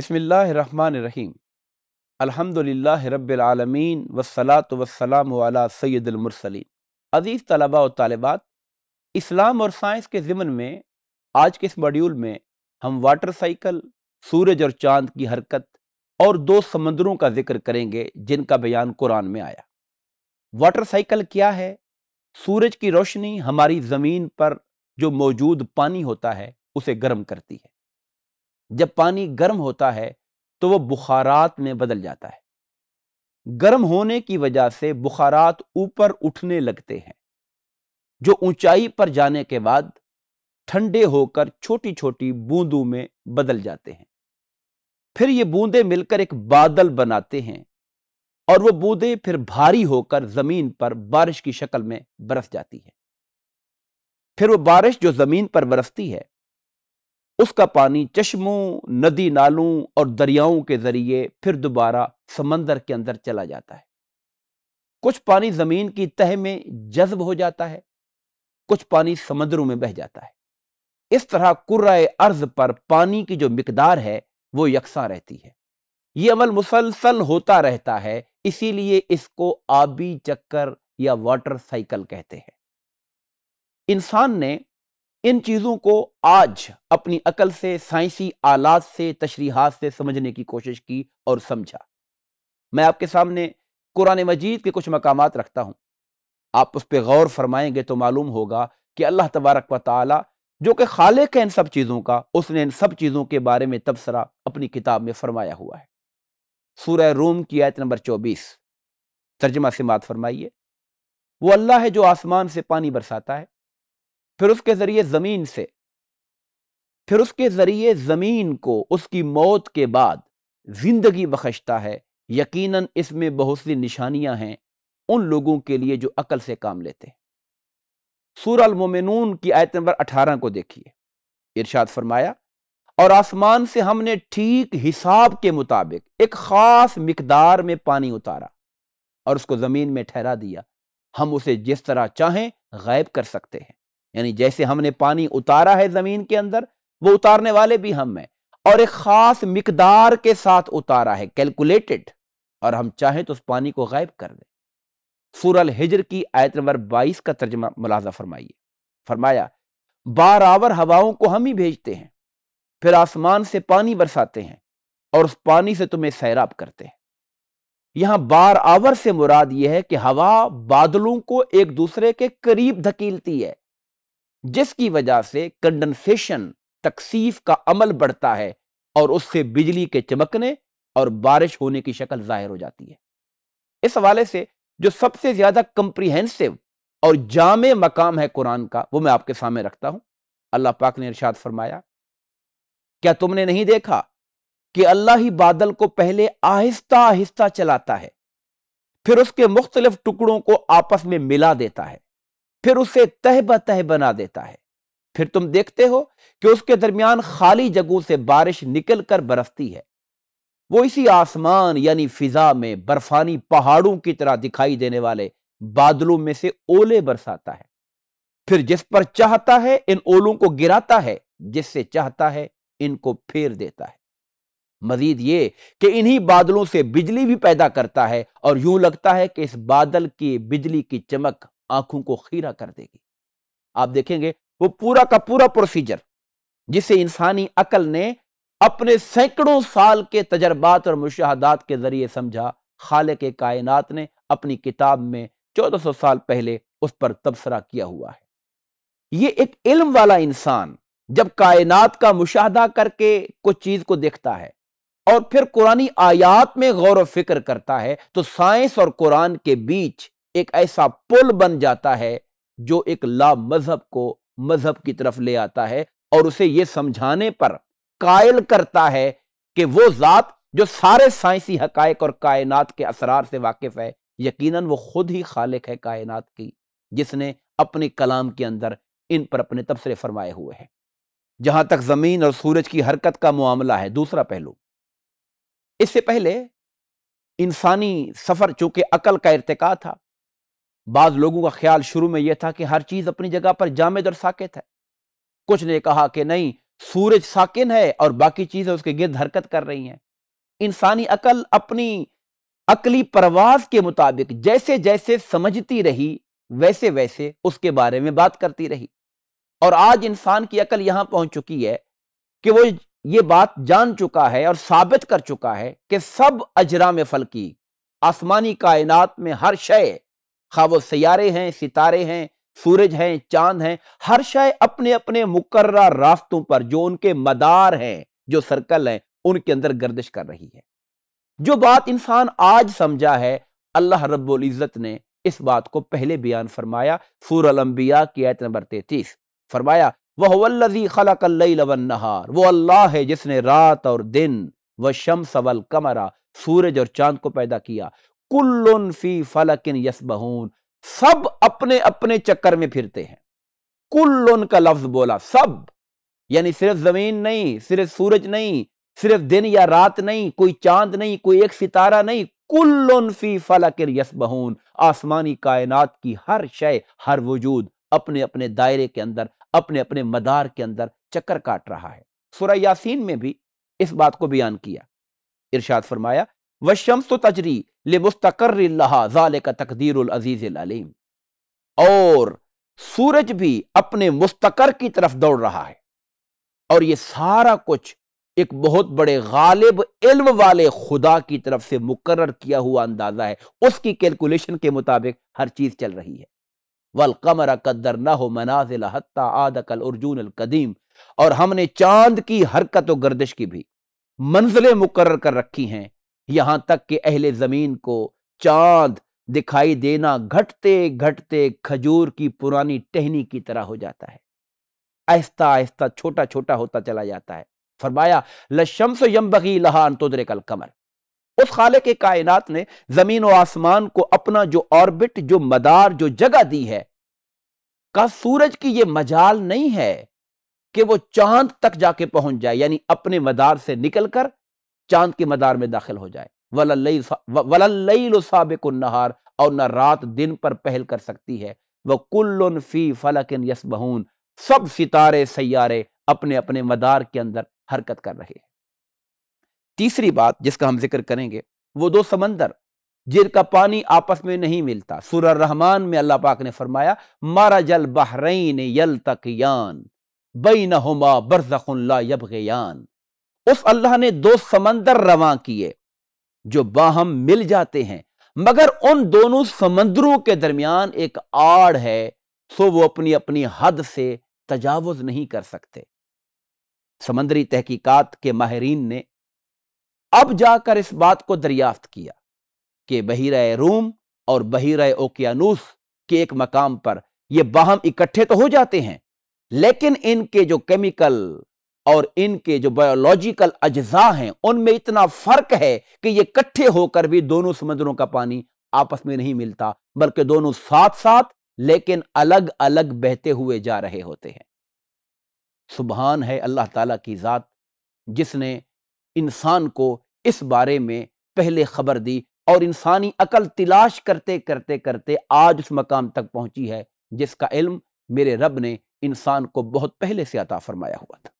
बसमीम् अलहमदिल्ला रबालमीन वसलात वसलाम सैदुलमरसलिन अज़ीज़ तलबा और तालबात इस्लाम और साइंस के ज़िमन में आज के इस मॉड्यूल में हम वाटर साइकिल सूरज और चांद की हरकत और दो समंदरों का जिक्र करेंगे जिनका बयान कुरान में आया वाटर साइकिल क्या है सूरज की रोशनी हमारी ज़मीन पर जो मौजूद पानी होता है उसे गर्म करती है जब पानी गर्म होता है तो वह बुखारात में बदल जाता है गर्म होने की वजह से बुखारात ऊपर उठने लगते हैं जो ऊंचाई पर जाने के बाद ठंडे होकर छोटी छोटी बूंदों में बदल जाते हैं फिर ये बूंदें मिलकर एक बादल बनाते हैं और वो बूंदें फिर भारी होकर जमीन पर बारिश की शक्ल में बरस जाती है फिर वो बारिश जो जमीन पर बरसती है उसका पानी चश्मों नदी नालों और दरियाओं के ज़रिए फिर दोबारा समंदर के अंदर चला जाता है कुछ पानी ज़मीन की तह में जज्ब हो जाता है कुछ पानी समंदरों में बह जाता है इस तरह कुर्रा अर्ज पर पानी की जो मकदार है वो यकसा रहती है ये अमल मुसलसल होता रहता है इसीलिए इसको आबी चक्कर या वाटर साइकिल कहते हैं इंसान ने इन चीज़ों को आज अपनी अकल से साइंसी आलात से तशरीहत से समझने की कोशिश की और समझा मैं आपके सामने कुरान मजीद के कुछ मकाम रखता हूँ आप उस पर गौर फरमाएंगे तो मालूम होगा कि अल्लाह तबारक व ताली जो कि खालिक है इन सब चीज़ों का उसने इन सब चीज़ों के बारे में तबसरा अपनी किताब में फरमाया हुआ है सूर रोम की आयत नंबर चौबीस तर्जमा से मात फरमाइए वो अल्लाह है जो आसमान से पानी बरसाता है फिर उसके जरिए जमीन से फिर उसके जरिए जमीन को उसकी मौत के बाद जिंदगी बख्शता है यकीनन इसमें बहुत सी निशानियां हैं उन लोगों के लिए जो अकल से काम लेते हैं सूरल मोमिनून की आयत नंबर अठारह को देखिए इरशाद फरमाया और आसमान से हमने ठीक हिसाब के मुताबिक एक खास मकदार में पानी उतारा और उसको जमीन में ठहरा दिया हम उसे जिस तरह चाहें गायब कर सकते हैं यानी जैसे हमने पानी उतारा है ज़मीन के अंदर वो उतारने वाले भी हम हैं और एक ख़ास मकदार के साथ उतारा है कैलकुलेटेड और हम चाहें तो उस पानी को गायब कर दें सूरल हिजर की आयत नंबर बाईस का तर्जमा मुलाजा फरमाइए फरमाया बारावर हवाओं को हम ही भेजते हैं फिर आसमान से पानी बरसाते हैं और उस पानी से तुम्हें सैराब करते हैं यहां बार आवर से मुराद यह है कि हवा बादलों को एक दूसरे के करीब धकीलती है जिसकी वजह से कंडेंसेशन तकसीफ का अमल बढ़ता है और उससे बिजली के चमकने और बारिश होने की शक्ल जाहिर हो जाती है इस हवाले से जो सबसे ज्यादा कंप्रीहेंसिव और जाम मकाम है कुरान का वो मैं आपके सामने रखता हूं अल्लाह पाक ने इरशाद फरमाया क्या तुमने नहीं देखा कि अल्लाह ही बादल को पहले आहिस्ता आहिस्ता चलाता है फिर उसके मुख्तलिफ टुकड़ों को आपस में मिला देता है फिर उसे तह बतह बना देता है फिर तुम देखते हो कि उसके दरमियान खाली जगहों से बारिश निकल कर बरसती है वो इसी आसमान यानी फिजा में बर्फानी पहाड़ों की तरह दिखाई देने वाले बादलों में से ओले बरसाता है फिर जिस पर चाहता है इन ओलों को गिराता है जिससे चाहता है इनको फेर देता है मजीद ये कि इन्हीं बादलों से बिजली भी पैदा करता है और यूं लगता है कि इस बादल की बिजली की चमक आंखों को खीरा कर देगी आप देखेंगे वो पूरा का पूरा प्रोसीजर जिसे इंसानी अकल ने अपने सैकड़ों साल के तजर्बात और मुशाहदात के जरिए समझा खाल के कायनात ने अपनी किताब में 1400 साल पहले उस पर तबसरा किया हुआ है ये एक इल्म वाला इंसान जब कायनात का मुशाहदा करके कुछ चीज को देखता है और फिर कुरानी आयात में गौर व फिक्र करता है तो साइंस और कुरान के बीच एक ऐसा पुल बन जाता है जो एक ला मजहब को मजहब की तरफ ले आता है और उसे यह समझाने पर कायल करता है कि वो ज़ात जो सारे साइंसी हकायक और कायनात के असरार से वाकिफ है यकीनन वो खुद ही खालिक है कायनात की जिसने अपने कलाम के अंदर इन पर अपने तबसरे फरमाए हुए हैं जहां तक जमीन और सूरज की हरकत का मामला है दूसरा पहलू इससे पहले इंसानी सफर चूंकि अकल का इरतका था बाज़ लोगों का ख्याल शुरू में यह था कि हर चीज़ अपनी जगह पर जामद और साकेत है कुछ ने कहा कि नहीं सूरज साकिन है और बाकी चीज़ें उसके गिर्द हरकत कर रही हैं इंसानी अकल अपनी अकली परवाज के मुताबिक जैसे जैसे समझती रही वैसे वैसे उसके बारे में बात करती रही और आज इंसान की अकल यहां पहुंच चुकी है कि वो ये बात जान चुका है और साबित कर चुका है कि सब अजरा में फलकी आसमानी कायनात में हर शय खा हाँ, वो सियारे हैं सितारे हैं सूरज हैं चांद हैं हर शाय अपने अपने मुकर्र रास्तों पर जो उनके मदार हैं जो सर्कल हैं उनके अंदर गर्दिश कर रही है जो बात इंसान आज समझा है अल्लाह रब्बुल इज़्ज़त ने इस बात को पहले बयान फरमाया सूर अलम्बिया की आयत नंबर तैतीस फरमाया वह वल्लजी खलक नहार वो अल्लाह है जिसने रात और दिन व शम सवल कमरा सूरज और चांद को पैदा किया कुल्लुन फी फलकिन यसबहून सब अपने अपने चक्कर में फिरते हैं कुल्लुन का लफ्ज बोला सब यानी सिर्फ जमीन नहीं सिर्फ सूरज नहीं सिर्फ दिन या रात नहीं कोई चांद नहीं कोई एक सितारा नहीं कुल्लुन फी फलकिन यसबहून आसमानी कायनात की हर शय हर वजूद अपने अपने दायरे के अंदर अपने अपने मदार के अंदर चक्कर काट रहा है सुरह यासीन में भी इस बात को बयान किया इरशाद फरमाया व शम्स तो तजरी ले मुस्तकर तकदीर अजीज़ अलीम और सूरज भी अपने मुस्तकर की तरफ दौड़ रहा है और ये सारा कुछ एक बहुत बड़े गालिब इल्म वाले खुदा की तरफ से मुकर किया हुआ अंदाजा है उसकी कैलकुलेशन के मुताबिक हर चीज चल रही है वल कमर कदर न हो मनाजिल हत्ता आदकल अर्जुन कदीम और हमने चांद की हरकत व गर्दिश की भी मंजिलें मुकर कर रखी हैं यहाँ तक कि अहले ज़मीन को चांद दिखाई देना घटते घटते खजूर की पुरानी टहनी की तरह हो जाता है आहिस्ता आहिस्ता छोटा छोटा होता चला जाता है फरमाया लशम्स यम्बगी लहान तुदरे कल कमर उस खाले के कायनात ने जमीन और आसमान को अपना जो ऑर्बिट जो मदार जो जगह दी है का सूरज की यह मजाल नहीं है कि वो चांद तक जाके पहुंच जाए यानी अपने मदार से निकलकर चांद के मदार में दाखिल हो जाए वलल साबिक नहार और न रात दिन पर पहल कर सकती है वह कुल्लुन फी यस बहून सब सितारे सैारे अपने अपने मदार के अंदर हरकत कर रहे हैं तीसरी बात जिसका हम जिक्र करेंगे वो दो समंदर जिनका पानी आपस में नहीं मिलता सुर रहमान में अल्लाह पाक ने फरमाया मारा जल बहरीन यल यान बई नहुमा बरजखुल्ला यबगयान उस अल्लाह ने दो समंदर रवा किए जो बाहम मिल जाते हैं मगर उन दोनों समंदरों के दरमियान एक आड़ है सो तो वो अपनी अपनी हद से तजावज नहीं कर सकते समंदरी तहकीकात के माहरीन ने अब जाकर इस बात को दरियाफ्त किया कि बहिरा रूम और बहिरा ओकियानूस के एक मकाम पर ये बाहम इकट्ठे तो हो जाते हैं लेकिन इनके जो केमिकल और इनके जो बायोलॉजिकल अज्जा हैं उनमें इतना फर्क है कि ये इकट्ठे होकर भी दोनों समुद्रों का पानी आपस में नहीं मिलता बल्कि दोनों साथ साथ लेकिन अलग अलग बहते हुए जा रहे होते हैं सुबहान है अल्लाह ताला की ज़ात जिसने इंसान को इस बारे में पहले खबर दी और इंसानी अकल तलाश करते करते करते आज उस मकाम तक पहुंची है जिसका इल्म मेरे रब ने इंसान को बहुत पहले से अता फरमाया हुआ था